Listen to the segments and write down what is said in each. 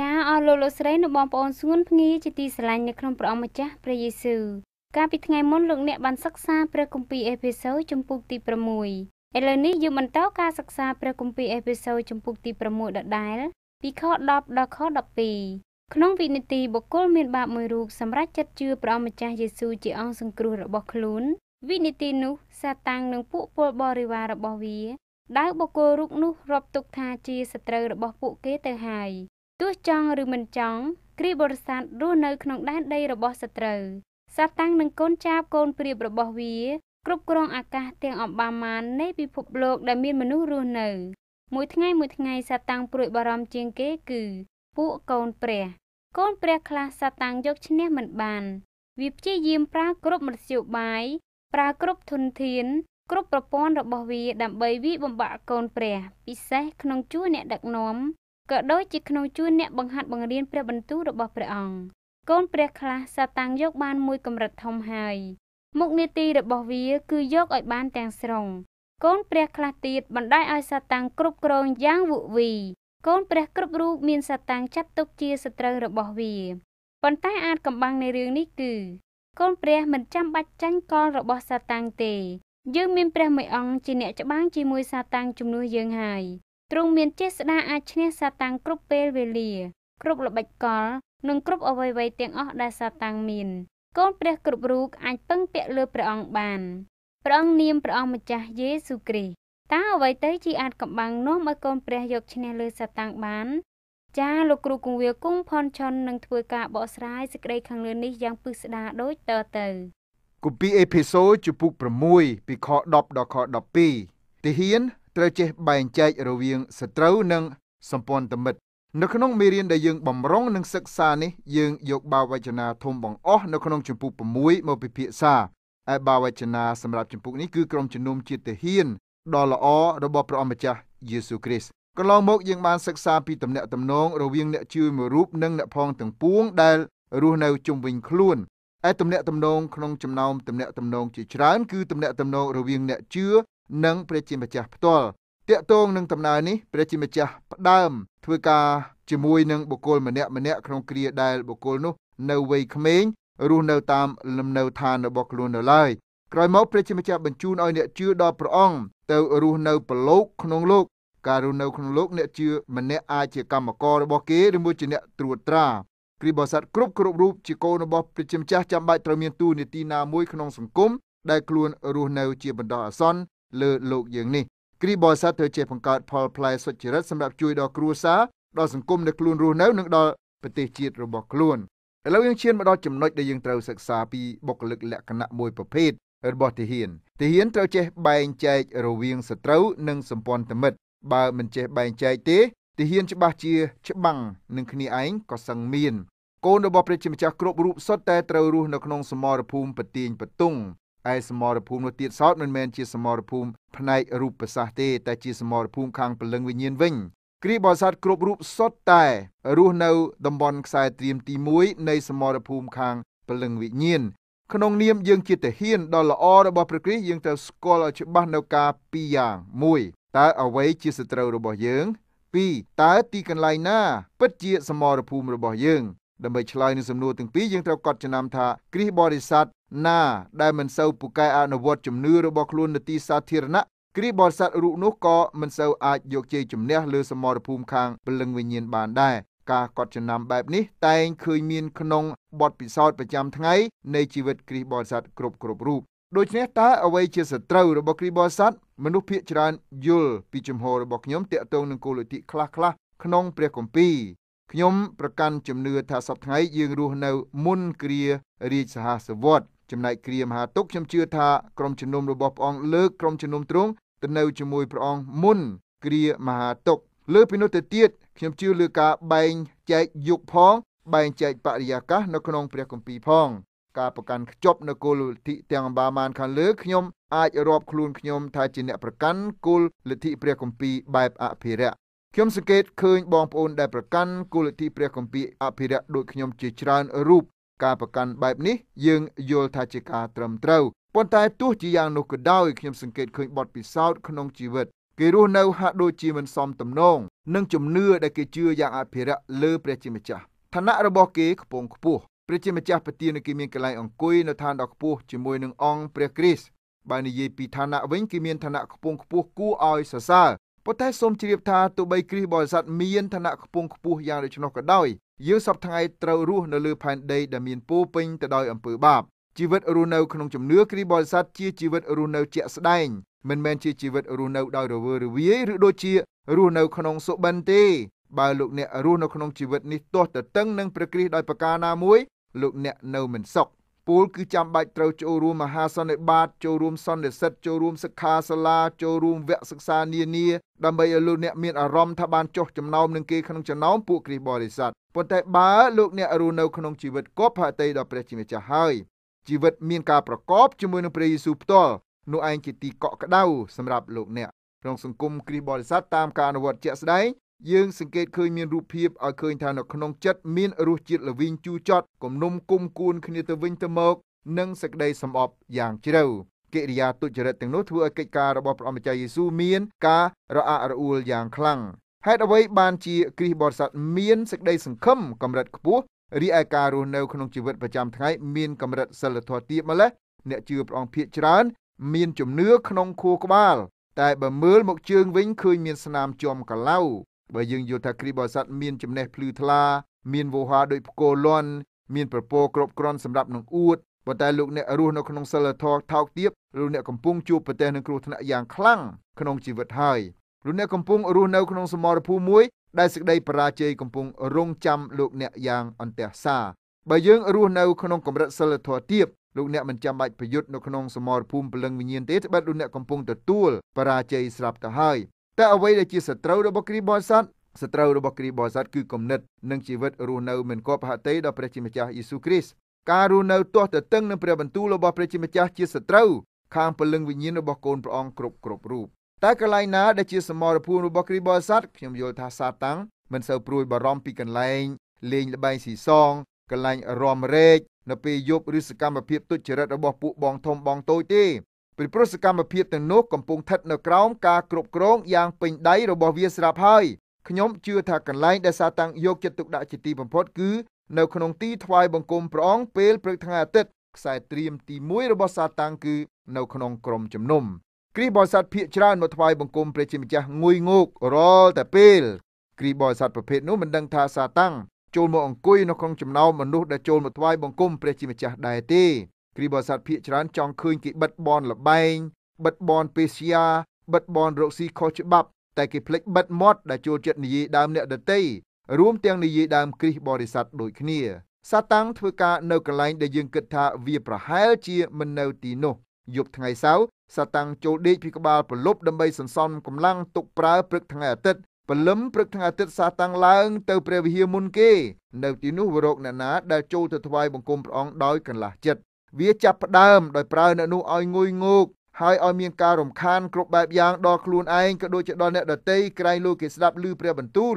ចាអស់លោកលោកស្រីនិងបងប្អូនស្ងួនភ្ងាជាទីស្រឡាញ់នៅក្នុងព្រះអង្គម្ចាស់ព្រះយេស៊ូវកាលពីថ្ងៃមុនលោកអ្នកបានសិក្សាព្រះគម្ពីរអេភេសូរជំពូកទី6ឥឡូវនេះយើងបន្តការសិក្សាព្រះគម្ពីរអេភេសូរជំពូកទី6ដដែលពីខ10ដល់ខ12ក្នុងវិនិតិបុគ្គលមាន បាបមួយរូបសម្រាប់ចិត្តជឿព្រះអង្គម្ចាស់យេស៊ូវជា អង្គសង្គ្រោះរបស់ខ្លួនវិនិតិនោះ សាតាំងនិងពួកពលបរិវាររបស់វាដៅបុគ្គលរូបនោះរាប់ទុកថាជាសត្រូវរបស់ពួកគេទៅហើយទោះចង់ឬមិនចង់គ្រីបរិស័ទរស់នៅក្នុងដែនដីរបស់សត្រូវសាតាំងនិងកូនចាបកូនព្រាបរបស់វា គ្រប់គ្រង អាកាស ទាំងអបាមាននៃពិភពលោកដែលមានមនុស្សរស់នៅ មួយថ្ងៃមួយថ្ងៃសាតាំងព្រួយបារម្ភជាងគេ គឺពួកកូនព្រះ កូនព្រះខ្លះសាតាំងយកឈ្នះមិនបាន វាព្យាយាម ប្រើគ្រប់មធ្យោបាយ ប្រើគ្រប់ធនធាន គ្រប់ប្រព័ន្ធរបស់វា ដើម្បីវាបំបាក់កូន ព្រះពិសេសក្នុងជួរអ្នកដឹកនាំក៏ដូចជាក្នុងជួរអ្នកបង្ហាត់បង្រៀនព្រះបន្ទូលរបស់ព្រះអង្គកូនព្រះខ្លះសាតាំងយក បាន មួយកម្រិតធំហើយ មុខនីតិរបស់វាគឺយកឲ្យបានទាំងស្រុងកូន ព្រះខ្លះទៀតបណ្ដាយឲ្យសាតាំងគ្រប់គ្រងយ៉ាងវឹកវីកូនព្រះគ្រប់រូបមានសាតាំងចាត់ទុកជាសត្រូវរបស់វាប៉ុន្តែអាចកំបាំងនៃរឿងនេះគឺ កូនព្រះមិនចាំបាច់ចាញ់កលរបស់សាតាំងទេយើងមានព្រះមួយអង្គជាអ្នកច្បាំងជាមួយសាតាំងជំនួសយើងហើយទ្រង់មានចេស្តាអាចឈ្នះសាតាំងគ្រប់ពេលវេលា គ្រប់ល្បិចកលនិងគ្រប់អ្វីៗទាំងអស់ដែលសាតាំងមានកូនព្រះគ្រប់រូបអាចពឹងពាក់លើព្រះអង្គបានព្រះអង្គនាមព្រះអង្គម្ចាស់យេស៊ូគ្រីស្ទតើអ្វីទៅជាអាចកំបាំងនាំឲ្យកូនព្រះយកឈ្នះលើសាតាំងបាន ចាលោកគ្រូគង្វាគង់ផនឆុននឹងធ្វើការបកស្រាយសេចក្តីខាងលើនេះយ៉ាងពិស្ដារដូចតទៅគម្ពីរអេភេសូជំពូក6ពីខ10ដល់ខ12ទាហានត្រូវចេះបែងចែករវាងសត្រូវនិងសម្ព័ន្ធមិត្តនៅក្នុងមេរៀនដែលយើងបំរុងនឹងសិក្សានេះយើងយកបាវវចនាធំបង្អស់នៅក្នុងជំពូក6មកពិភាក្សាឯបាវវចនាសម្រាប់ជំពូកនេះគឺក្រុមជំនុំជាតិទាហានដ៏ល្អរបស់ព្រះអម្ចាស់យេស៊ូគ្រីស្ទកន្លងមកយើងបានសិក្សាពីទំនាក់ទំនងរវាង អ្នកជឿមួយរូបនិងអ្នកផងទាំងពួងដែលរស់នៅជុំវិញខ្លួនឯទំនាក់ទំនងក្នុងចំណោមទំនាក់ទំនងជាច្រើនគឺទំនាក់ទំនងរវាងអ្នកជឿនិងព្រះជាម្ចាស់ផ្ទាល់តាក់ទងនឹងដំណើរនេះព្រះជាម្ចាស់ផ្ដើមធ្វើការជាមួយនឹងបុគ្គលម្នាក់ម្នាក់ក្នុងគ្រាដែលបុគ្គលនោះនៅវ័យក្មេងរស់នៅតាមលំនៅឋានរបស់ខ្លួននៅឡើយក្រោយមកព្រះជាម្ចាស់បញ្ជូនឲ្យអ្នកជឿដល់ព្រះអង្គទៅរស់នៅប្រឡូកក្នុងលោកការរស់នៅក្នុងលោកអ្នកជឿម្នាក់អាចជាកម្មកររបស់គេឬមួយជាអ្នកត្រួតត្រាគ្រីបស័តគ្រប់គ្រប់រូបជាកូនរបស់ព្រះជាម្ចាស់ចាំបាច់ត្រូវមានទូនីតិណាមួយក្នុងសង្គមដែលខ្លួនរស់នៅជាបណ្ដោះអាសន្នលើលោកយើងនេះគ្រីបរិស័ទធ្វើជាបង្កើតផលផ្លែសុចរិតសម្រាប់ជួយដល់គ្រួសារដល់សង្គមដែលខ្លួនរស់នៅនិងដល់ប្រទេសជាតិរបស់ខ្លួនឥឡូវយើងឈានមកដល់ចំណុចដែលយើងត្រូវសិក្សាពីបុគ្គលិកលក្ខណៈមួយប្រភេទរបស់ទាហានទាហានត្រូវចេះបែងចែករវាងសត្រូវនិងសម្ព័ន្ធមិត្តបើមិនចេះបែងចែកទេទាហានច្បាស់ជាច្បាំងនឹងគ្នាឯងក៏សឹងមាន កូនរបស់ព្រះជាម្ចាស់គ្រប់រូបសុទ្ធតែត្រូវរស់នៅក្នុងសមរភូមិប្រទាញបតុងឯសមរភូមិនោះទៀតសោតមិនមែនជាសមរភូមិផ្នែករូបសាស្ត្រទេតែជាសមរភូមិខាងព្រលឹងវិញ្ញាណវិញ គ្រាបរិស័ទគ្រប់រូបសុទ្ធតែ រស់នៅតំបន់ខ្សែត្រៀមទី1នៃ សមរភូមិខាងព្រលឹងវិញ្ញាណក្នុងនាមយើងជាទាហានដ៏ល្អរបស់ព្រះគ្រីស្ទយើងត្រូវស្គាល់ឲ្យច្បាស់នៅការពីរយ៉ាង1តើអ្វីជាសត្រូវរបស់យើង2តើទីកន្លែងណាពិតជាសមរភូមិរបស់យើងដើម្បីឆ្លើយនឹងសំណួរទាំងពីរយើងត្រូវកត់ចំណាំថាគ្រីស្ទបរិស័ទណាដែលមិនសូវពូកែអនុវត្តជំនឿរបស់ខ្លួននៅទីសាធារណៈគ្រីបរិស័ទរូបនោះក៏មិនសូវអាចយកជ័យជំនះលើសមរភូមិខាងព្រលឹងវិញ្ញាណបានដែរការកត់ចំណាំបែបនេះតែងឃើញមានក្នុងបទពិសោធន៍ប្រចាំថ្ងៃនៃជីវិតគ្រីបរិស័ទគ្រប់គ្រប់រូបដូច្នេះតើអ្វីជាសត្រូវរបស់គ្រីបរិស័ទមនុស្សភាគច្រើនយល់ពីជំហររបស់ខ្ញុំតាក់ទងនឹងគោលលទ្ធិខ្លះខ្លះក្នុង ព្រះគម្ពីរខ្ញុំប្រកាន់ជំនឿថាសពថ្ងៃយើងរស់នៅមុនគ្រារាជសហសវត្តចំណែកគ្រាមហាទុកខ្ញុំជឿថាក្រុមជំនុំរបស់ព្រះអង្គលើកក្រុមជំនុំទ្រង់ទៅនៅជាមួយព្រះអង្គមុន គ្រាមហាទុកលើពីនោះទៅទៀតខ្ញុំជឿលើការបែងចែកយុគផងបែងចែកបរិយាកាសនៅក្នុងព្រះគម្ពីរផងការប្រកាន់ខ្ជាប់នៅគោលលទ្ធិទាំងបាមានខាងលើខ្ញុំអាចរាប់ខ្លួនខ្ញុំ ថាជាអ្នកប្រកាន់គោលលទ្ធិព្រះគម្ពីរបែបអភិរិយខ្ញុំសង្កេតឃើញបងប្អូនដែលប្រកាន់គោលលទ្ធិព្រះគម្ពីរអភិរិយដូចខ្ញុំជាច្រើនរូបការប្រកាន់បែបនេះយើងយល់ថាជាការត្រឹមត្រូវប៉ុន្តែទោះជាយ៉ាងនោះក៏ដោយខ្ញុំសង្កេតឃើញបទពិសោធន៍ក្នុងជីវិតគេរស់នៅហាក់ដូចជាមិនសមទំនងនឹងជំនឿដែលគេជឿយ៉ាងអភិរក្សលើព្រះជាម្ចាស់ឋានៈរបស់គេខ្ពង់ខ្ពស់ព្រះជាម្ចាស់ប្រទានគេមានកន្លែងអង្គុយនៅឋានដ៏ខ្ពស់ជាមួយនឹងអង្គព្រះគ្រីស្ទបើនិយាយពីឋានៈវិញគេមានឋានៈខ្ពង់ខ្ពស់គួរឲ្យសរសើរប៉ុន្តែសូមជ្រាបថាទោះបីគ្រីស្ទបរិស័ទមានឋានៈខ្ពង់ខ្ពស់យ៉ាងដូច្នោះក៏ដោយយើងសពថ្ងៃត្រូវរស់នៅលើផែនដីដែលមានពោពេញទៅដោយអំពើបាបជីវិតរស់នៅក្នុងជំនឿគ្រីស្ទបរិស័ទជាជីវិតរស់នៅជាក់ស្ដែងមិនមែនជាជីវិតរស់នៅដោយរវើរវាយឬដូចជារស់នៅ ក្នុងសុបិនទេបើលោកអ្នករស់នៅក្នុងជីវិតនេះទាស់ទៅតឹងនឹងព្រះគ្រីស្ទដោយប្រការណាមួយលោកអ្នកនៅមិនសុខពូលគឺចាំបាច់ត្រូវចូលរួមមហាសន្និបាតចូលរួមសន្និសិទចូលរួមសិក្ខាសាលាចូលរួមវគ្គសិក្សានានាដើម្បីឲ្យលោកអ្នកមានអារម្មណ៍ថាបានចុះចំណោមនឹងគេក្នុងចំណោមពួកគ្រីស្ទបរិស័ទប៉ុន្តែបើលោកអ្នករស់នៅក្នុងជីវិតគប់ផាតីដល់ព្រះជាម្ចាស់ហើយជីវិតមានការប្រកបជាមួយនឹងព្រះយេស៊ូវផ្ទាល់នោះឯងជាទីកក់ក្ដៅសម្រាប់លោកអ្នកក្នុងសង្គមគ្រីស្ទបរិស័ទតាមការអនុវត្តជាក់ស្ដែងយើងសង្កេតឃើញមានរូបភាពឲ្យឃើញថានៅក្នុងចិត្តមានរសជាតិល្វីងជូរចត់គំនុំគុំគួនគ្នាទៅវិញទៅមក និងសេចក្តីសម្អប់យ៉ាងជ្រៅកិរិយាទុច្ចរិតទាំងនោះធ្វើឲ្យកិច្ចការរបស់ព្រះអម្ចាស់យេស៊ូវមានការរអាក់រអួលយ៉ាងខ្លាំងហេតុអ្វីបានជាគ្រីស្ទបរិស័ទមានសេចក្តីសង្ឃឹមកម្រិតខ្ពស់រីឯការរស់នៅ ក្នុងជីវិតប្រចាំថ្ងៃមានកម្រិតសិលធម៌ទាបម្ល៉េះអ្នកជឿព្រះអង្គភាកច្រើន មានជំនឿក្នុងខួរក្បាលតែបើមើលមកជើងវិញឃើញមានស្នាមជាំកឡៅបើយើងយល់ថាគ្រីស្ទបរិស័ទមានចំណេះភ្លឺថ្លាមានវោហារដោយផ្គរលន់មានប្រពោគ្រប់គ្រាន់សម្រាប់នឹងអួតប៉ុន្តែលោកអ្នករស់នៅក្នុងសិលធម៌ថោកទាបលោកអ្នកកំពុងជួបប្រទះនឹងគ្រោះថ្នាក់យ៉ាងខ្លាំងក្នុងជីវិតហើយលោកអ្នកកំពុងរស់នៅក្នុងសមរភូមិមួយដែលសេចក្តីបរាជ័យកំពុងរងចាំលោកអ្នកយ៉ាងអន្ទះសាបើយើងរស់នៅក្នុងកម្រិតសិលធម៌ទាបលោកអ្នកមិនចាំបាច់ប្រយុទ្ធនៅក្នុងសមរភូមិពលឹងវិញ្ញាណទេត្បិតលោកអ្នកកំពុងទទួលបរាជ័យស្រាប់ទៅហើយតែអ្វីដែលជាសត្រូវរបស់គ្រីបោសាទសត្រូវរបស់គ្រីបោសាទគឺគំនិតនិងជីវិតរស់នៅមិនគប់ហតេដល់ព្រះជាម្ចាស់យេស៊ូគ្រីស្ទការរស់នៅទាស់ទៅតឹងនឹងព្រះបន្ទូលរបស់ព្រះជាម្ចាស់ជាសត្រូវខាងពលឹងវិញ្ញាណរបស់កូនព្រះអង្គគ្រប់គ្រប់រូបតែកន្លែងណាដែលជាសមរភូមិរបស់គ្រីបោសាទខ្ញុំយល់ថាសាតាំងមិនសូវព្រួយបារម្ភពីកន្លែង លេងល្បែងស៊ីសងកន្លែងរំរែកនៅពេលយប់ឬសកម្មភាពទុច្ចរិតរបស់ពួកបងធំបងតូចទេពីព្រោះសកម្មភាពទាំងនោះកំពុងស្ថិតនៅក្រោមការគ្រប់គ្រងយ៉ាងពេញដៃរបស់វាស្រាប់ហើយខ្ញុំជឿថាកន្លែងដែលសាតាំងយកចិត្តទុកដាក់ជាទីបំផុតគឺនៅក្នុងទីថ្វាយបង្គំព្រះអង្គពេលព្រឹកថ្ងៃអាទិត្យខ្សែត្រៀមទី1របស់សាតាំងគឺនៅក្នុងក្រុមជំនុំគ្រីស្ទបរិស័ទភាកច្រើនមកថ្វាយបង្គំព្រះជាម្ចាស់ងុយងោករាល់តែពេលគ្រីស្ទបរិស័ទប្រភេទនោះមិនដឹងថាសាតាំងចូលមកអង្គុយនៅក្នុងចំណោមមនុស្សដែលចូលមកថ្វាយបង្គំព្រះជាម្ចាស់ដែរទេគ្រីបរិស័ទភាកច្រើនចង់ឃើញគេបិទបន លបែងបិទបនពេស្យាបិទបន រកស៊ីខុសច្បាប់តែគេភ្លេចបិទមាត់ដែលចូលចិត្តនិយាយដើមអ្នកដតីរួមទាំងនិយាយដើមគ្រីស្ទបរិស័ទដូចគ្នាសាតាំងធ្វើការនៅកន្លែងដែលយើងគិតថា វាប្រហែលជាមិននៅទីនោះយប់ថ្ងៃសៅរ៍សាតាំងចូលដេកពីក្បាលប្រលប់ដើម្បីសន្សំកម្លាំងទុកប្រើព្រឹកថ្ងៃអាទិត្យព្រលឹមព្រឹកថ្ងៃអាទិត្យសាតាំងឡើង ទៅព្រះវិហារមុនគេនៅទីនោះរកអ្នកណាដែលចូលទៅថ្វាយបង្គំព្រះអង្គដោយកន្លះចិត្តវាចាប់ផ្ដើមដោយប្រើអ្នកនោះឲ្យងុយងោកហើយឲ្យមានការរំខានគ្រប់បែបយ៉ាងដល់ខ្លួនឯងក៏ដូចជាដល់អ្នកដទៃក្រែងលោកគេស្ដាប់ឮព្រះបន្ទូល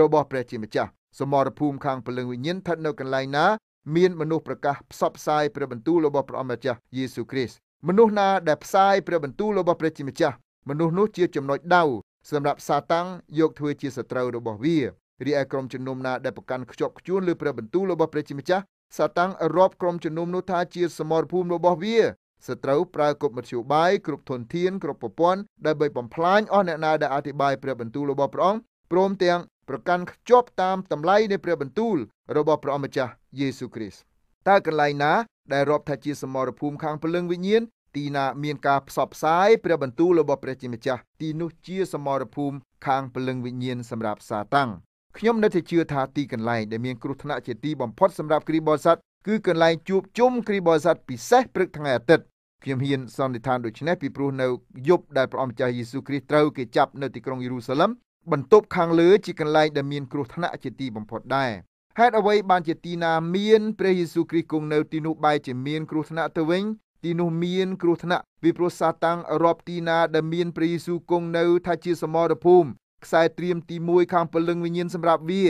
របស់ព្រះជាម្ចាស់សមរភូមិខាងព្រលឹងវិញ្ញាណស្ថិតនៅកន្លែងណាមានមនុស្សប្រកាសផ្សព្វផ្សាយព្រះបន្ទូលរបស់ព្រះអម្ចាស់យេស៊ូវគ្រីស្ទមនុស្សណាដែលផ្សាយព្រះបន្ទូលរបស់ព្រះជាម្ចាស់មនុស្សនោះជាចំណុចដៅសម្រាប់សាតាំងយកធ្វើជាសត្រូវរបស់វារីឯក្រុមជំនុំណាដែលប្រកាន់ខ្ជាប់ខ្ជួនលើព្រះបន្ទូលរបស់ព្រះជាម្ចាស់សាតាំងរាប់ក្រុមជំនុំនោះថាជាសមរភូមិរបស់ វាសត្រូវប្រើគប់មធ្យោបាយគ្រប់ធនធានគ្រប់ប្រព័ន្ធដើម្បីបំផ្លាញអស់អ្នកណាដែលអធិប្បាយព្រះបន្ទូលរបស់ព្រះអង្គព្រមទាំងប្រកាន់ខ្ជាប់តាមតម្លៃនៃព្រះបន្ទូលរបស់ព្រះអម្ចាស់យេស៊ូគ្រីស្ទតើកន្លែងណាដែលរាប់ថាជាសមរភូមិខាងព្រលឹងវិញ្ញាណទីណាមានការផ្សព្វផ្សាយព្រះបន្ទូលរបស់ព្រះជាម្ចាស់ ទីនោះជាសមរភូមិខាងព្រលឹងវិញ្ញាណសម្រាប់សាតាំងខ្ញុំនៅតែជឿថាទីកន្លែងដែលមានគ្រោះថ្នាក់ជាទីបំផុតសម្រាប់គ្រីបរិស័ទគឺកន្លែងជួបជុំគ្រីបរិស័ទពិសេសព្រឹកថ្ងៃអាទិត្យខ្ញុំហ៊ានសន្និដ្ឋានដូចនេះពីព្រោះនៅយប់ដែលព្រះអង្គម្ចាស់យេស៊ូវគ្រីស្ទត្រូវគេចាប់នៅទីក្រុងយេរូសាឡឹមបន្ទប់ខាងលើជាកន្លែងដែលមានគ្រោះថ្នាក់ជាទីបំផុតដែរហេតុអ្វីបានជាទីណាមានព្រះយេស៊ូវគ្រីស្ទគង់នៅទីនោះបែរជាមានគ្រោះថ្នាក់ទៅវិញទីនោះមានគ្រោះថ្នាក់ពីព្រោះសាតាំងរាប់ទីណាដែលមានព្រះយេស៊ូវគង់នៅថាជាសមរភូមិខ្សែត្រៀមទី1ខាងពលឹងវិញ្ញាណសម្រាប់វា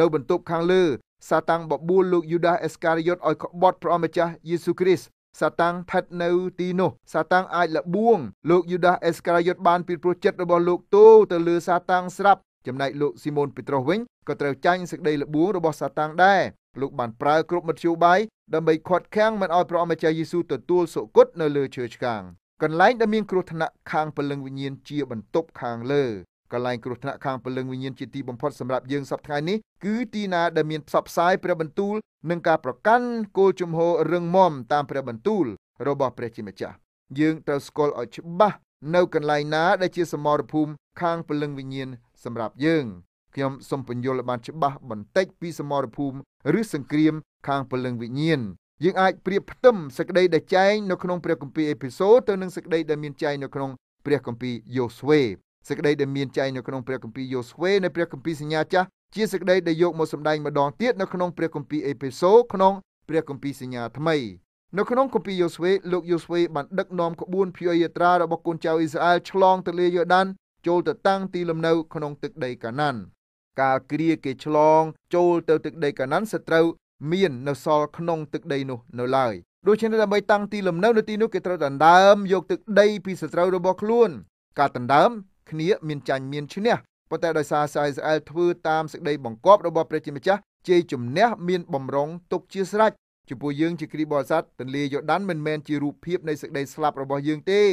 នៅបន្ទប់ខាងលើសាតាំងបបួលលោកយូដាសអេសការីយ៉ុតឲ្យក្បត់ព្រះអម្ចាស់យេស៊ូគ្រីស្ទសាតាំងស្ថិតនៅទីនោះសាតាំងអាចលបួងលោកយូដាសអេសការីយ៉ុតបានពីព្រោះចិត្តរបស់លោកទូទៅលើសាតាំងស្រាប់ចំណែកលោកស៊ីម៉ូនពេត្រុសវិញក៏ត្រូវចាញ់សេចក្តីលបួងរបស់សាតាំងដែរលោកបានប្រើគ្រប់មធ្យោបាយដើម្បីខាត់ខាំងមិនឲ្យព្រះអម្ចាស់យេស៊ូទទួលសុគតនៅលើឈើឆ្កាងកន្លែងដែលមានគ្រោះថ្នាក់ខាងពលឹងវិញ្ញាណជា បន្ទប់ខាងលើកន្លែងគ្រោះថ្នាក់ខាងព្រលឹងវិញ្ញាណជាទីបំផុតសម្រាប់យើងសប្តាហ៍នេះគឺទីណាដែលមានផ្សព្វផ្សាយព្រះបន្ទូលនិងការប្រកាន់គោលជំហររឹងមាំតាមព្រះបន្ទូលរបស់ព្រះជាម្ចាស់យើងត្រូវស្គាល់ឲ្យច្បាស់នៅកន្លែងណាដែលជាសមរភូមិខាងព្រលឹងវិញ្ញាណសម្រាប់យើងខ្ញុំសូមពន្យល់ឲ្យបានច្បាស់បន្តិចពីសមរភូមិឬសង្គ្រាមខាងព្រលឹងវិញ្ញាណយើងអាចប្រៀបផ្ទឹមសេចក្តីដែលចែងនៅក្នុងព្រះគម្ពីរអេពីសូតទៅនឹងសេចក្តីដែលមានចែងនៅក្នុងព្រះគម្ពីរយ៉ូស្វេសេចក្តីដែលមានចែងនៅក្នុងព្រះគម្ពីរយូស្វេនៃព្រះគម្ពីរសញ្ញាចាស់ជាសេចក្តីដែលយកមកសម្ដែងម្ដងទៀតនៅក្នុងព្រះគម្ពីរអេភេសូក្នុងព្រះគម្ពីរសញ្ញាថ្មីនៅក្នុងគម្ពីរយូស្វេលោកយូស្វេបានដឹកនាំក្បួនភយុយត្រារបស់កូនចៅអ៊ីស្រាអែលឆ្លងទន្លេយូដានចូលទៅតាំងទីលំនៅក្នុងទឹកដីកាណានកាលគ្រាគេឆ្លងចូលទៅទឹកដីកាណានសត្រូវមាននៅសល់ក្នុងទឹកដីនោះនៅឡើយដូច្នេះដើម្បីតាំងទីលំនៅនៅទីនោះគេត្រូវដណ្ដើមយកទឹកដីពីសត្រូវរបស់ខ្លួន ការដណ្ដើមគ្នាមានចាញ់មានឈ្នះប៉ុន្តែដោយសារសាអ៊ីស្រាអែលធ្វើតាមសេចក្តីបង្គាប់របស់ព្រះជាម្ចាស់ជ័យជំនះមានបំរុងទុកជាស្រេចចំពោះយើងជាគ្រីស្ទបរិស័ទទន្លេយូដានមិនមែនជារូបភាពនៃសេចក្តីស្លាប់របស់យើងទេឯ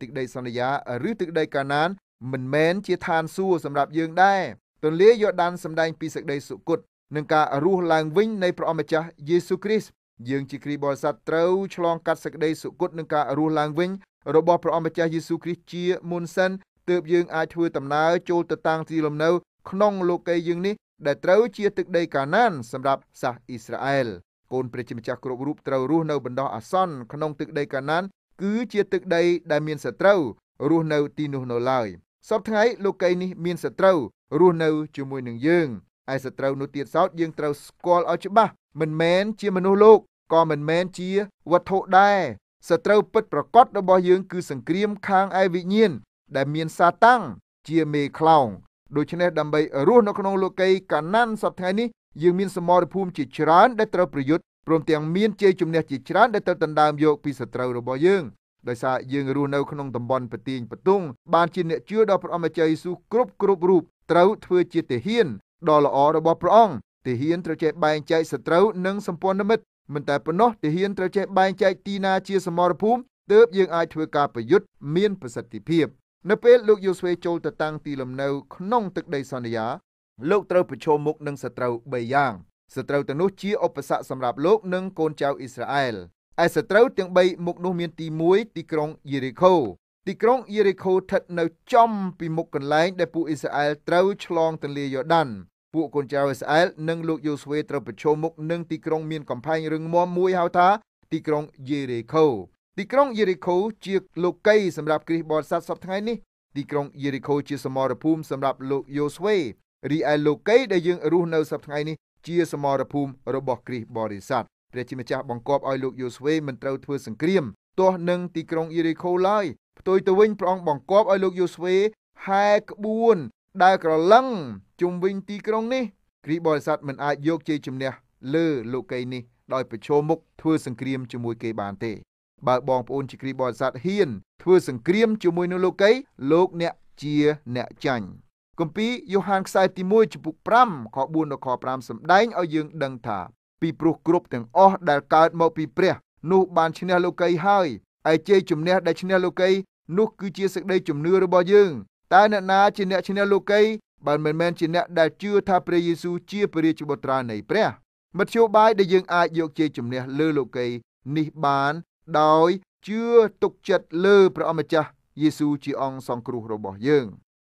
ទឹកដីសន្យា ឬទឹកដីកាណាន មិនមែនជាឋានសួគ៌សម្រាប់យើងដែរទន្លេយូដានសម្ដែងពីសេចក្តីសុគតនិងការរស់ឡើងវិញ នៃព្រះអម្ចាស់យេស៊ូគ្រីស្ទយើងជាគ្រីស្ទបរិស័ទត្រូវឆ្លងកាត់សេចក្តីសុគតនិងការរស់ឡើងវិញរបស់ព្រះអម្ចាស់យេស៊ូគ្រីស្ទជាមុនសិនទើបយើងអាចធ្វើដំណើរចូលទៅតាំងទីលំនៅក្នុងលោកីយ៍យើងនេះដែលត្រូវជាទឹកដីកាណានសម្រាប់សាសអ៊ីស្រាអែលកូនព្រះជាម្ចាស់គ្រប់រូបត្រូវរស់នៅបណ្ដោះអាសន្នក្នុងទឹកដីកាណានគឺជាទឹកដីដែលមានសត្រូវរស់នៅទីនោះនៅឡើយសពថ្ងៃលោកីយ៍នេះមានសត្រូវរស់នៅជាមួយនឹងយើងឯសត្រូវនោះទៀតសោតយើងត្រូវស្គាល់ឲ្យច្បាស់មិនមែនជាមនុស្សលោកក៏មិនមែនជាវត្ថុដែរសត្រូវពិតប្រកបរបស់យើងគឺសង្គ្រាមខាងឯវិញ្ញាណដែលមានសាតាំងជាមេខ្លោងដូច្នេះដើម្បីរស់នៅក្នុងលោកីកាណានសប្តាហ៍នេះយើងមានសមរភូមិជាច្រើនដែលត្រូវប្រយុទ្ធព្រមទាំងមានជ័យជំនះជាច្រើនដែលត្រូវដណ្ដើមយកពីសត្រូវរបស់យើង ដោយសារយើងរស់នៅក្នុងតំបន់ពទាញបតុងបានជាអ្នកជឿដល់ព្រះអម្ចាស់យេស៊ូវគ្រប់គ្រប់រូបត្រូវធ្វើជាទាហានដ៏ល្អរបស់ព្រះអង្គទាហានត្រូវចេះបែងចែកសត្រូវនិងសម្ព័ន្ធមិត្តមិនតែប៉ុណ្ណោះទាហានត្រូវចេះបែងចែកទីណាជាសមរភូមិទើបយើងអាចធ្វើការប្រយុទ្ធមានប្រសិទ្ធភាពនៅពេលលោកយូស្វេចូលទៅតាំងទីលំនៅក្នុងទឹកដីសន្យាលោកត្រូវប្រឈមមុខនឹងសត្រូវ3យ៉ាងសត្រូវទាំងនោះជាឧបសគ្គសម្រាប់លោកនិងកូនចៅអ៊ីស្រាអែលឯសត្រូវទាំង3មុខនោះមានទី1ទីក្រុងយេរីកូទីក្រុងយេរីកូស្ថិតនៅចំពីមុខកន្លែងដែលពួកអ៊ីស្រាអែលត្រូវឆ្លងទន្លេយូដានពួកកូនចៅអ៊ីស្រាអែលនិងលោកយូស្វេត្រូវប្រឈមមុខនឹងទីក្រុងមានកំផែងរឹងមាំមួយហៅថាទីក្រុងយេរីកូទីក្រុងយេរីកូជាលោកីសម្រាប់គ្រីស្ទបរិស័ទសប្តាហ៍ថ្ងៃនេះ ទីក្រុងយេរីកូជាសមរភូមិសម្រាប់លោកយូស្វេរីឯលោកីដែលយើងរស់នៅសប្តាហ៍ថ្ងៃនេះជាសមរភូមិរបស់គ្រីស្ទបរិស័ទព្រះជាម្ចាស់បង្គាប់ឲ្យលោកយូស្វេមិនត្រូវធ្វើសង្គ្រាមទាស់នឹងទីក្រុងយេរីកូឡើយផ្ទុយទៅវិញព្រះអង្គបង្គាប់ឲ្យលោកយូស្វេហែក្បួនដើរក្រឡឹងជុំវិញទីក្រុងនេះ គ្រីស្ទបរិស័ទមិនអាចយកជ័យជំនះលើលោកីនេះដោយប្រឈមមុខធ្វើសង្គ្រាមជាមួយគេបានទេបើបងប្អូនជាគ្រីបរិស័ទហ៊ានធ្វើសង្គ្រាមជាមួយនឹងលោកីលោកអ្នកជាអ្នកចាញ់គម្ពីរយ៉ូហានខ្សែទី1ចំពុក5ខ4ដល់ខ5សម្ដែងឲ្យយើងដឹងថាពីព្រោះគ្រប់ទាំងអស់ដែលកើតមកពីព្រះ នោះបានឈ្នះលោកីហើយឯជ័យជំនះដែលឈ្នះលោកីនោះគឺជាសេចក្តីជំនឿរបស់យើងតើអ្នកណាជាអ្នកឈ្នះលោកីបើមិនមែនជាអ្នកដែលជឿថាព្រះយេស៊ូវជាព្រះរាជបុត្រានៃព្រះមធ្យោបាយដែលយើងអាចយកជ័យជំនះលើលោកីនេះបានដោយជឿទុកចិត្តលើព្រះអម្ចាស់យេស៊ូវជាអង្គសង្គ្រោះរបស់យើង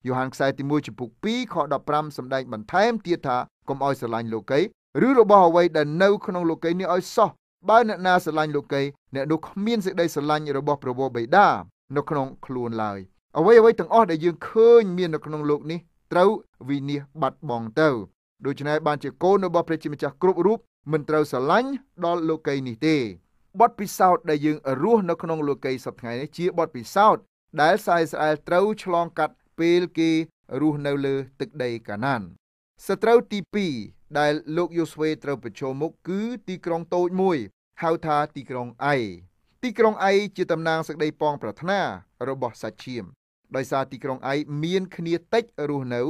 យ៉ូហានខ្សែទី1ចំពុក2ខ15សម្ដែងបន្ថែមទៀតថាកុំឲ្យស្រឡាញ់លោកីឬរបស់អ្វីដែលនៅក្នុងលោកីនេះឲ្យសោះបើអ្នកណាស្រឡាញ់លោកីអ្នក នោះគ្មានសេចក្តីស្រឡាញ់របស់ព្រះវរបិតានៅក្នុងខ្លួនឡើយ អ្វីអ្វីទាំងអស់ដែលយើងឃើញមាននៅក្នុងលោកនេះត្រូវវិនិច្ឆ័យបាត់បង់ទៅដូច្នេះបានជាកូនរបស់ព្រះជាម្ចាស់គ្រប់រូបមិនត្រូវស្រឡាញ់ដល់លោកីនេះទេបទពិសោធន៍ដែលយើងរស់នៅក្នុងលោកីសប្តាហ៍នេះជាបទពិសោធន៍ដែលសាអ៊ីស្រាអែលត្រូវឆ្លងកាត់ពេលគេរស់នៅលើទឹកដីកាណានសត្រូវទី2ដែលលោកយូស្វេត្រូវប្រឈមមុខគឺទីក្រុងតូចមួយហៅថាទីក្រុងអៃទីក្រុងអៃជាតំណាងសេចក្តីប៉ងប្រាថ្នារបស់សាច់ឈាម ដោយសារទីក្រុងអៃមានគ្នាតិចរស់នៅ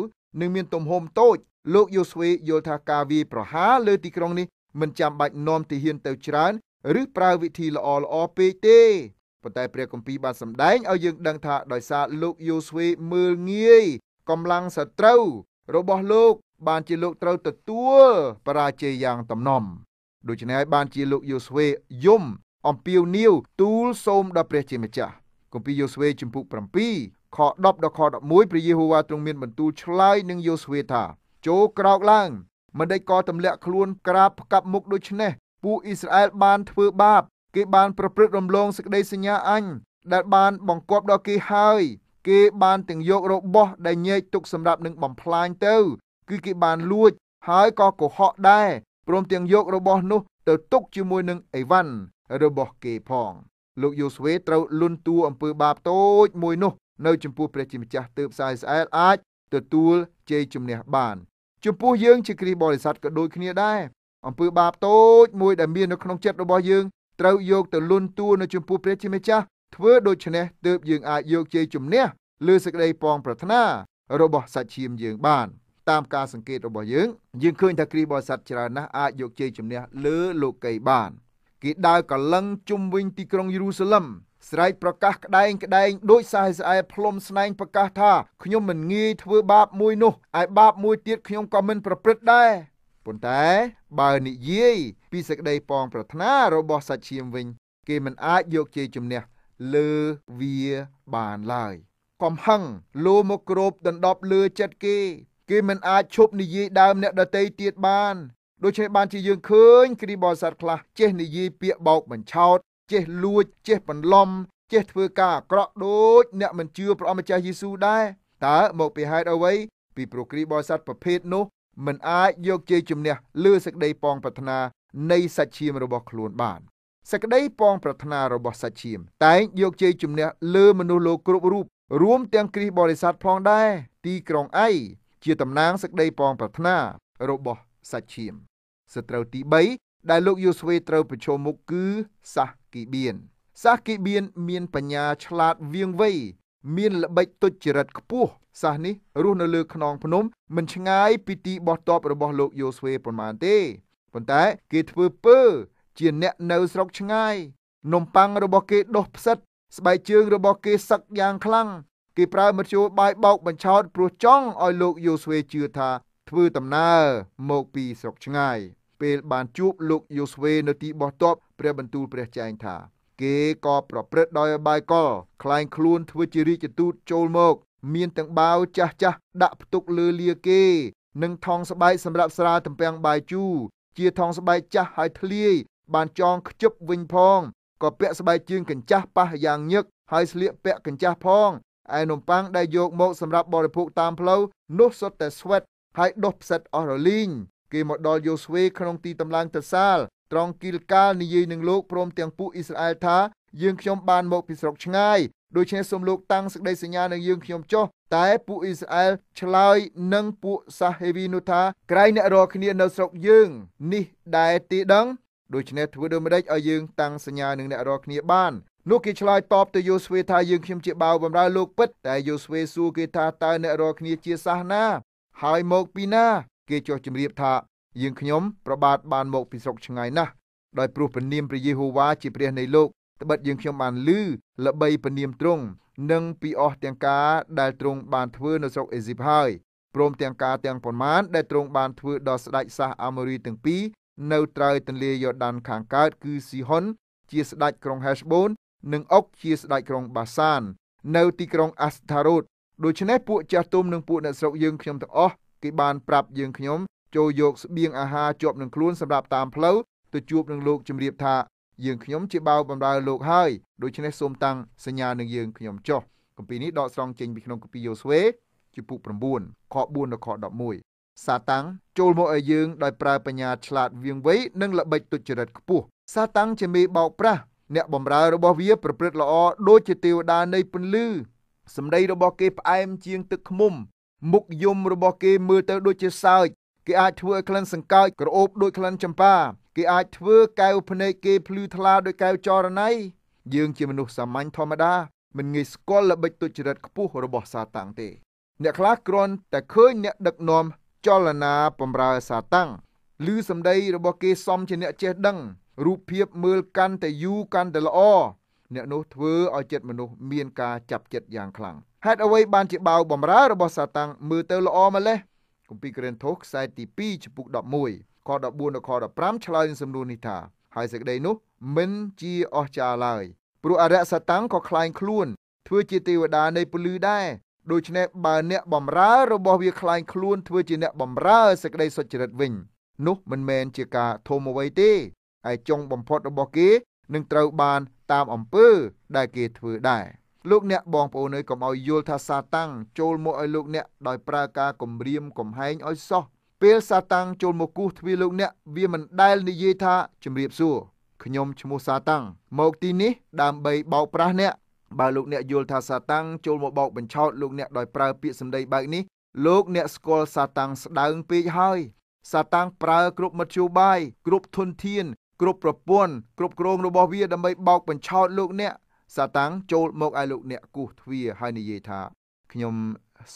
និងមានទំហំតូច លោកយូស្វេយល់ថាការវាយប្រហារលើទីក្រុងនេះមិនចាំបាច់នាំទាហានទៅច្រើនឬប្រើវិធីល្អល្អពេកទេប៉ុន្តែ ព្រះគម្ពីរបានសម្ដែងឲ្យយើងដឹងថាដោយសារលោកយូស្វេមើលងាយកម្លាំងសត្រូវ របស់លោកបានជាលោកត្រូវទទួលបរាជ័យយ៉ាងទំនំដូច្នេះហើយបានជាលោកយូស្វេយំ អំពាវនាវទូលសូមដល់ព្រះ ជាម្ចាស់គម្ពីរយូស្វេជំពូក7ខ10ដល់ខ11ព្រះយេហូវ៉ាទ្រង់មានបន្ទូលឆ្លើយនឹងយូស្វេថា ចូលក្រោកឡើងមិនដេចក៏ទម្លាក់ខ្លួនក្រាបផ្កាប់មុខដូចនេះពួកអ៊ីស្រាអែលបានធ្វើបាប គេបាន ប្រព្រឹត្តរំលងសេចក្តីសញ្ញាអញដែលបានបង្គាប់ដល់គេហើយគេបានទាំងយករបស់ដែលញែកទុក សម្រាប់នឹងបំផ្លាញទៅ គឺគេបាន លួច ហើយក៏កុហកដែរព្រមទាំងយករបស់នោះ ទៅទុកជាមួយនឹងអីវ៉ាន់របស់គេផង លោកយូស្វេត្រូវលុនតួអំពើបាបតូចមួយនោះ នៅចំពោះព្រះជាម្ចាស់ទើបសាយស្អែលអាចទទួលជ័យជំនះបានចំពោះយើង ជាគ្រីស្ទបរិស័ទក៏ដូចគ្នាដែរអំពើបាបតូចមួយដែលមាននៅក្នុងចិត្តរបស់យើង ត្រូវយកទៅលុនតួនៅចំពោះព្រះជាម្ចាស់ធ្វើដូច្នេះទើបយើងអាចយកជ័យជំនះលើសេចក្តីពងប្រាថ្នារបស់សាច់ឈាមយើងបាន តាមការសង្កេតរបស់យើងយើងឃើញថាគ្រីស្ទបរិស័ទច្រើនណាស់អាចយកជ័យជំនះលើលោកីបានគេដើរកលឹងជុំវិញទីក្រុងយេរូសាឡឹមស្រែកប្រកាសក្តែងក្តែងដោយសាយស្អែផ្លុំស្នែងប្រកាសថាខ្ញុំមិនងាយធ្វើបាបមួយនោះឯបាបមួយទៀតខ្ញុំក៏មិនប្រព្រឹត្តដែរប៉ុន្តែបើនិយាយពីសេចក្តីប៉ងប្រាថ្នារបស់សាច់ឈាមវិញ គេមិនអាចយកជ័យជំនះលើវាបានឡើយកំហឹងលោមកគ្របដណ្ដប់លើចិត្តគេគេមិនអាចឈប់និយាយដើមអ្នកដតីទៀតបានដូច្នេះបានជាយើងឃើញគ្រីបរិស័ទខ្លះចេះនិយាយពាក្យបោកបញ្ឆោតចេះលួចចេះបន្លំចេះធ្វើការអាក្រក់ដូចអ្នកមិនជឿព្រះអម្ចាស់យេស៊ូវដែរតើមកពីហេតុអ្វីពីប្រគ្រីបរិស័ទប្រភេទនោះមិនអាចយកជ័យជំនះលើសេចក្តីប៉ងប្រាថ្នានៃសាច់ឈាមរបស់ខ្លួនបានសេចក្តីប៉ងប្រាថ្នារបស់សាច់ឈាមតែងយកជ័យជំនះលើមនុស្សលោកគ្រប់រូបរួមទាំងគ្រីស្ទបរិស័ទផងដែរទីក្រុងអីជាតំណាងសេចក្តីប៉ងប្រាថ្នារបស់សាច់ឈាមសត្រូវទី3ដែលលោកយូស្វេត្រូវប្រឈមមុខគឺសាសគីបៀនសាសគីបៀនមានបញ្ញាឆ្លាតវាងវៃមានល្បិចទុច្ចរិតខ្ពស់សាសនេះរស់នៅលើខ្នងភ្នំ មិនឆ្ងាយពីទីបោះតបរបស់លោកយូស្វេប៉ុន្មានទេប៉ុន្តែគេធ្វើពើជាអ្នកនៅស្រុកឆ្ងាយនំប៉័ងរបស់គេដុះផ្សិត ស្បែកជើងរបស់គេសឹកយ៉ាងខ្លាំងគេប្រើមធ្យោបាយបោកបញ្ឆោតព្រោះចង់ឲ្យលោកយូស្វេជឿថា ធ្វើដំណើរមកពីស្រុកឆ្ងាយពេលបានជួបលោកយូស្វេនៅទីបោះតបព្រះបន្ទូលព្រះចែងថាគេក៏ប្រព្រឹត្តដោយបាយកលคล้ายខ្លួនធ្វើជារាជទូតចូលមក មានទាំងបាវចាស់ចាស់ដាក់ផ្ទុកលើលាគេនិងថងស្បែកសម្រាប់ស្រាទំពាំងបាយជូរជាថងស្បែកចាស់ហើយធ្លាយបានចងខ្ជិបវិញផងក៏ពាក់ស្បែកជើងកញ្ចាស់ប៉ះយ៉ាងញឹកហើយស្លៀកពាក់កញ្ចាស់ផងឯនំប៉័ងដែលយកមកសម្រាប់បរិភោគតាមផ្លូវនោះសុទ្ធតែស្វេតហើយដុះផ្សិតអស់រលីងគេមកដល់យូស្វេក្នុងទីតម្លើងទសាលត្រង់គិលកាលនិយាយនឹងលោកព្រមទាំងពួកអ៊ីស្រាអែលថាយើងខ្ញុំបានមកពីស្រុកឆ្ងាយដូច្នេះសូមលោកតាំងសេចក្តីសញ្ញានឹងយើងខ្ញុំចុះតែពួកអ៊ីស្រាអែលឆ្លើយនឹងពួកសាហេវីនោះថាក្រៃអ្នករាល់គ្នានៅស្រុកយើងនេះដែរទីដឹងដូច្នេះធ្វើដូចម្តេចឲ្យយើងតាំងសញ្ញានឹងអ្នករាល់គ្នាបានលោកគេឆ្លើយតបទៅយូស្វេថាយើងខ្ញុំជាបាវបំរើលោកពិតតែយូស្វេសួរគេថាតើអ្នករាល់គ្នាជាសាសណាហើយមកពីណា គេចុះជម្រាបថាយើងខ្ញុំប្របាទបានមកពីស្រុកឆ្ងាយណាស់ដោយព្រោះព្រះនាមព្រះយេហូវ៉ាជាព្រះនៃលោកត្បិតយើងខ្ញុំបានលឺល្បីព្រះនាមទ្រង់និងពីអស់ទាំងការដែលទ្រង់បានធ្វើនៅស្រុកអេស៊ីបហើយព្រមទាំងការទាំងប៉ុន្មានដែលទ្រង់បានធ្វើដល់ស្ដេចសាសអាម៉ូរីទាំងពីរនៅត្រើយទន្លេយូដានខាងកើតគឺស៊ីហ៊ុនជាស្ដេចក្រុងហេសបូន និងអុកជាស្ដេចក្រុងបាសាន នៅទីក្រុងអាស្ថារ៉ូតដូច្នេះពួកចាស់ទុំនិងពួកអ្នកស្រុកយើងខ្ញុំទាំងអស់គេបានប្រាប់យើងខ្ញុំចូលយកស្បៀងអាហារជាប់នឹងខ្លួនសម្រាប់តាមផ្លូវទៅជួបនឹងលោកជំរាបថាយើងខ្ញុំជាបាវបំរើលោកហើយដូច្នេះសូមតាំងសញ្ញានឹងយើងខ្ញុំចុះគម្ពីរនេះដកស្រង់ចេញពីក្នុងគម្ពីរយូស្វេជំពូក9ខ4ដល់ខ11សាតាំងចូលមកឲ្យយើងដោយប្រើបញ្ញាឆ្លាតវៀងវៃនិងល្បិចទុច្ចរិតខ្ពស់សាតាំងជាមេបោកប្រាស់អ្នកបំរើរបស់វាប្រព្រឹត្តល្អដូចជាទេវតានៃពន្លឺ សម្ដីរបស់គេផ្អែមជាងទឹកឃ្មុំមុខយំរបស់គេមើលទៅដូចជាសើចគេអាចធ្វើឲ្យក្លិនសង្កោចក្រអូបដោយក្លិនចម្ប៉ាគេអាចធ្វើកែវភ្នែកគេភ្លឺថ្លាដោយកែវចរណៃយើងជាមនុស្សសាមញ្ញធម្មតា មិនងាយស្គាល់ល្បិចទុច្ចរិតខ្ពស់របស់សាតាំងទេអ្នកខ្លះគ្រាន់តែឃើញអ្នកដឹកនាំចលនាបំរើសាតាំងឬសម្ដីរបស់គេសមជាអ្នកចេះដឹងរូបភាពមើលកាន់តែយូរកាន់តែល្អអ្នកនោះធ្វើឲ្យចិត្តមនុស្សមានការចាប់ចិត្តយ៉ាងខ្លាំងហេតុអ្វីបានជាបាវបំរើរបស់សាតាំងមើលទៅល្អម្លេះគម្ពីរកូរិនថូសខ្សែទី2ចំពុក11ខ14ដល់ខ15ឆ្លើយនឹងសំណួរនេះថាហើយសេចក្តីនោះមិនជាអស្ចារ្យឡើយព្រោះអរិយសតាំងក៏คล้ายខ្លួន ធ្វើជាទេវតានៃពលឺដែរដូច្នេះបើអ្នកបំរើរបស់វាคล้ายខ្លួនធ្វើជាអ្នកបំរើសេចក្តីសុចរិតវិញនោះមិនមែនជាការធំអ្វីទេហើយចុងបំផុតរបស់គេនឹងត្រូវបានតាមអំពើដែលគេធ្វើដែរលោកអ្នកបងប្អូនអើយកុំឲ្យយល់ថាសាតាំងចូលមកឲ្យលោកអ្នកដោយប្រើការគំរាមកំហែងឲ្យសោះពេលសាតាំងចូលមកគោះទ្វារលោកអ្នកវាមិនដែលនិយាយថាជំរាបសួរខ្ញុំឈ្មោះសាតាំងមកទីនេះដើម្បីបោកប្រាស់អ្នកបើលោកអ្នកយល់ថាសាតាំងចូលមកបោកបញ្ឆោតលោកអ្នកដោយប្រើពាក្យសម្ដីបែបនេះលោកអ្នកស្គាល់សាតាំងស្ដើងពេកហើយ សាតាំងប្រើគ្រប់មធ្យោបាយគ្រប់ធនធាន គ្រប់ប្រព័ន្ធគ្រប់គ្រងរបស់វាដើម្បីបោកបញ្ឆោតលោកអ្នកសាតាំងចូលមកឲ្យលោកអ្នកគោះទ្វារហើយនិយាយថាខ្ញុំ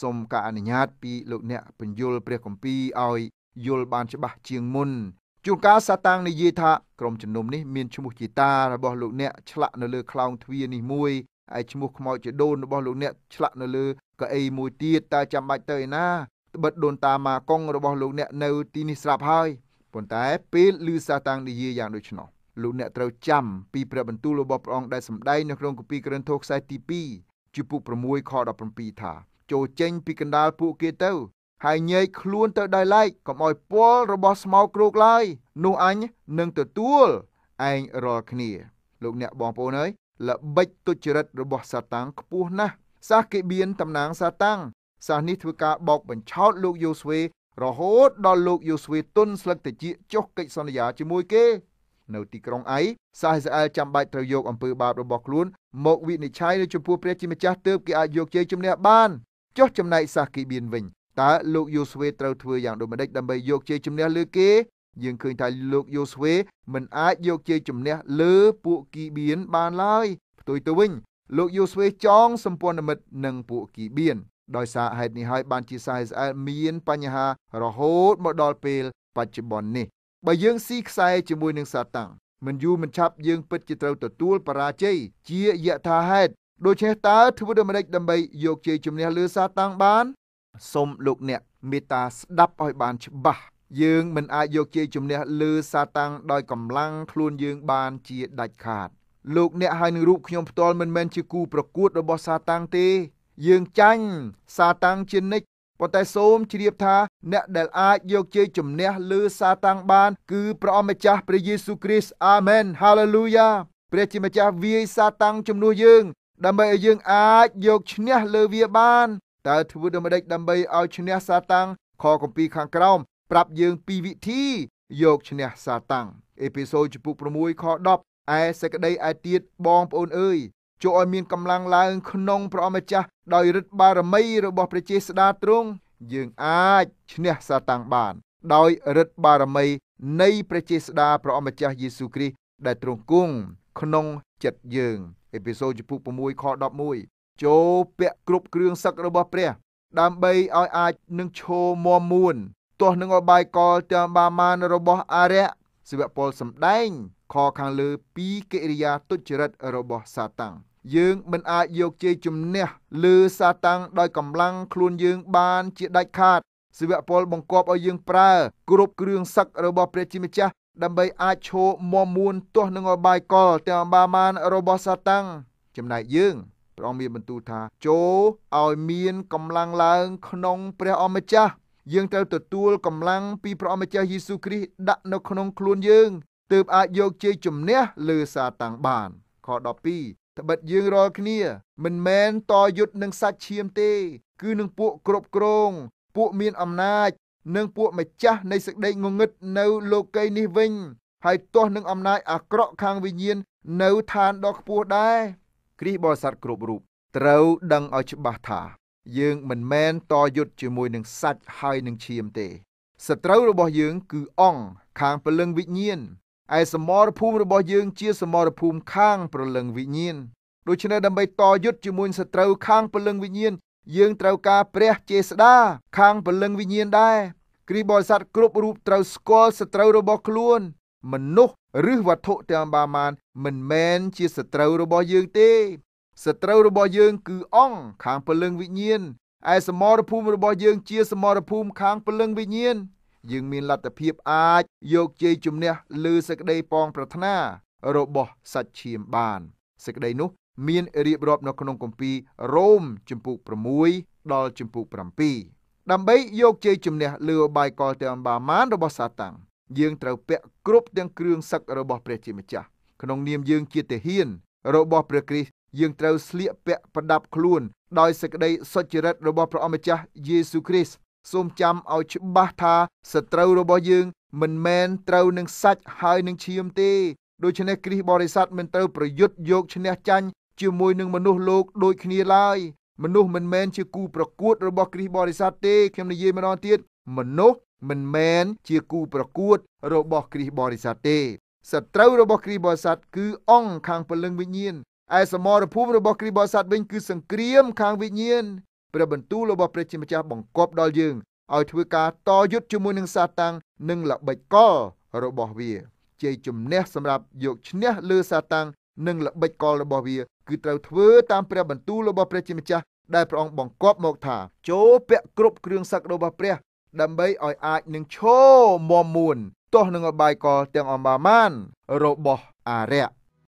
សូមការអនុញ្ញាត ពីលោកអ្នកពញ្ញុលព្រះគម្ពីរឲ្យយល់បានច្បាស់ជាងមុនជួនកាលសាតាំងនិយាយថាក្រុមជំនុំនេះមានឈ្មោះជាតារបស់លោកអ្នកឆ្លាក់នៅលើខ្លោងទ្វារនេះមួយហើយឈ្មោះខ្មោចជាដូនរបស់លោកអ្នកឆ្លាក់នៅលើកៅអីមួយទៀតតើចាំបាច់ទៅឯណាត្បិតដូនតាម៉ាកុងរបស់លោកអ្នកនៅទីនេះស្រាប់ហើយប៉ុន្តែពេលឮសាតាំងនិយាយយ៉ាងដូច្នោះលោកអ្នកត្រូវចាំពីព្រះបន្ទូលរបស់ព្រះអង្គដែលសម្ដែងនៅក្នុងគម្ពីរក្រិនថូសខ្សែទី2ជំពូក6ខ17ថាចូលចេញពីកណ្ដាលពួកគេទៅហើយញែកខ្លួនទៅដោយឡែកកុំឲ្យពលរបស់ស្មោកគ្រូកឡើយនោះអញនឹងទទួលឯងរាល់គ្នាលោកអ្នកបងប្អូនអើយល្បិចទុច្ចរិតរបស់សាតាំងខ្ពស់ណាស់សាសគិបៀនតំណាងសាតាំង សាសនេះធ្វើការបោកបញ្ឆោតលោកយូស្វេរហូតដល់លោកយូស្វេទុនស្លឹកតិចចុះកិច្ចសន្យាជាមួយគេនៅទីក្រុងអៃសាអ៊ីស្រាអែលចាំបាច់ត្រូវយកអំពើបាបរបស់ខ្លួន មកវិនិច្ឆ័យនៅចំពោះព្រះជាម្ចាស់ទើបគេអាចយកជ័យជំនះបានចុះចំណែកសាសគីបៀនវិញតើលោកយូស្វេត្រូវធ្វើយ៉ាងដូចម្តេចដើម្បីយកជ័យជំនះលើគេយើងឃើញថាលោកយូស្វេ មិនអាចយកជ័យជំនះលើពួកគីបៀនបានឡើយផ្ទុយទៅវិញលោកយូស្វេចងសម្ព័ន្ធមិត្តនឹងពួកគីបៀនដោយសារហេតុនេះហើយបានជាសាអ៊ីស្រាអែលមានបញ្ហារហូតមកដល់ពេលបច្ចុប្បន្ននេះបើយើងស៊ីខ្សែជាមួយនឹងសាតាំងមិនយូរមិនឆាប់យើងពិតជាត្រូវទទួលបរាជ័យជាយថាហេតុដូច្នេះតើធ្វើដូចម្តេចដើម្បីយកជ័យជំនះលើសាតាំងបានសូមលោកអ្នកមេត្តាស្ដាប់ឲ្យបានច្បាស់យើងមិនអាចយកជ័យជំនះលើសាតាំងដោយកម្លាំងខ្លួនយើង បានជាដាច់ខាតលោកអ្នកហើយនឹងរូបខ្ញុំផ្ទាល់មិនមែនជាគូប្រកួតរបស់សាតាំងទេ យើងចាញ់សាតាំងជានិច្ចប៉ុន្តែសូមជ្រាបថាអ្នកដែលអាចយកជ័យជំនះលើសាតាំងបាន គឺព្រះអម្ចាស់ព្រះយេស៊ូវគ្រីស្ទអាមែនហាឡេលូយ៉ាព្រះជាម្ចាស់វាយសាតាំងជំនួសយើង ដើម្បីឲ្យយើង អាចយកឈ្នះលើវាបានតើធ្វើដូចម្តេចដើម្បីឲ្យឈ្នះសាតាំងខកំពីខាងក្រោមប្រាប់យើងពីវិធីយកឈ្នះសាតាំងអេពីសូតជំពូក6ខ10ឯសេចក្តីឯទៀតបងប្អូនអើយជួយឲ្យមានកម្លាំងឡើងក្នុងព្រះអម្ចាស់ដោយឫទ្ធិបារមីរបស់ព្រះជាស្តាទ្រង់យើងអាចឈ្នះសាតាំងបាន ដោយឫទ្ធិបារមី នៃព្រះជាស្តាព្រះអម្ចាស់យេស៊ូគ្រីស្ទដែលទ្រង់គង់ក្នុងចិត្តយើងអេពីសូតជំពូក6ខ11ចូលពាក់គ្រប់គ្រឿងសឹករបស់ព្រះ ដើម្បីឲ្យអាចនឹងឈោមមួនទាស់នឹងអបាយកលតាមបាមានរបស់អារ្យសិវពលសម្ដែង ខខាងលើពីកិរិយាទុច្ចរិតរបស់សាតាំងយើងមិនអាចយកជ័យជំនះលើសាតាំងដោយកម្លាំងខ្លួនយើងបានជាដាច់ខាតសិវពលបង្គាប់ឲ្យយើងប្រើគ្រប់គ្រឿងសឹករបស់ព្រះជាម្ចាស់ដើម្បីអាចឈោមមួនទាស់នឹងអបាយកលទាំងបាមានរបស់សាតាំងចំណែកយើងព្រះអង្គមានបន្ទូលថាចូលឲ្យមានកម្លាំងឡើងក្នុងព្រះអម្ចាស់យើងត្រូវទទួលកម្លាំងពីព្រះអម្ចាស់យេស៊ូវគ្រីស្ទដាក់នៅក្នុងខ្លួនយើងទើបអាចយកជ័យជំនះលើសាតាំងបានខ12ត្បិតយើងរាល់គ្នា មិនមែនតយុទ្ធនឹងសាច់ឈាមទេគឺនឹងពួកគ្រប់គ្រង ពួកមានអំណាច និង ពួកម្ចាស់នៃសេចក្តីងងឹតនៅលោកីយ៍នេះវិញហើយទាស់នឹងអំណាច អាក្រក់ខាងវិញ្ញាណនៅឋានដ៏ខ្ពស់ដែរគ្រីស្ទបរិស័ទគ្រប់រូបត្រូវដឹងឲ្យច្បាស់ថា យើងមិនមែនតយុទ្ធជាមួយនឹងសាច់ហើយនឹងឈាមទេ សត្រូវរបស់យើង គឺអង្គខាងព្រលឹងវិញ្ញាណឯសមរភូមិរបស់យើងជាសមរភូមិខាងព្រលឹងវិញ្ញាណដូច្នេះដើម្បីតយុទ្ធជាមួយសត្រូវខាងព្រលឹងវិញ្ញាណយើងត្រូវការព្រះចេស្តា ខាងព្រលឹងវិញ្ញាណដែរគ្រីស្ទបរិស័ទគ្រប់រូបត្រូវស្គាល់សត្រូវរបស់ខ្លួន មនុស្សឬវត្ថុទាំងបាមាន មិនមែនជាសត្រូវរបស់យើងទេ សត្រូវរបស់យើងគឺអង្គខាងព្រលឹងវិញ្ញាណឯសមរភូមិរបស់យើងជាសមរភូមិខាងព្រលឹងវិញ្ញាណយើងមានលទ្ធភាព អាច យកជ័យជំនះលើសេចក្តីប៉ងប្រាថ្នា របស់សាច់ឈាមបានសេចក្តីនោះ មានរៀបរាប់នៅ ក្នុងគម្ពីររ៉ូមជំពូក6ដល់ជំពូក7ដើម្បីយកជ័យជំនះលើបាយកលទាំងបាម៉ានរបស់សាតាំងយើងត្រូវពាក់គ្រប់ទាំងគ្រឿងសឹករបស់ព្រះជាម្ចាស់ក្នុងនាមយើងជាទាហាន របស់ព្រះគ្រីស្ទយើងត្រូវស្លៀកពាក់ប្រដាប់ខ្លួន ដោយសេចក្តីសុចរិតរបស់ព្រះអម្ចាស់យេស៊ូគ្រីស្ទសូមចាំឲ្យច្បាស់ថា សត្រូវរបស់យើង មិនមែនត្រូវនឹងសាច់ហើយនឹងឈាមទេ ដូច្នេះគ្រីស្ទបរិស័ទមិនត្រូវប្រយុទ្ធយកឈ្នះចាញ់ជាមួយនឹងមនុស្សលោកដូចគ្នាឡើយមនុស្សមិនមែនជាគូប្រកួតរបស់គ្រីស្ទបរិស័ទទេខ្ញុំនិយាយម្ដងទៀតមនុស្សមិនមែនជាគូប្រកួតរបស់គ្រីស្ទបរិស័ទទេ សត្រូវរបស់គ្រីស្ទបរិស័ទគឺអង្គខាងពលឹងវិញ្ញាណឯសមរភូមិរបស់គ្រីស្ទបរិស័ទវិញគឺសង្គ្រាមខាងវិញ្ញាណព្រះបន្ទូលរបស់ព្រះជាម្ចាស់បង្គាប់ដល់យើងឲ្យធ្វើការតយុទ្ធជាមួយនឹងសាតាំងនិងល្បិចកលរបស់វាជ័យជំនះសម្រាប់យកឈ្នះលើសាតាំងនិងល្បិចកលរបស់វាគឺត្រូវធ្វើតាមព្រះបន្ទូលរបស់ព្រះជាម្ចាស់ដែលព្រះអង្គបង្គាប់មកថា ចូលពាក់គ្រប់គ្រឿងសឹករបស់ព្រះដើម្បីឲ្យអាចនឹងឈោមមមួនទោះនឹងអបាយកលទាំងអម្បាមានរបស់អារក្ស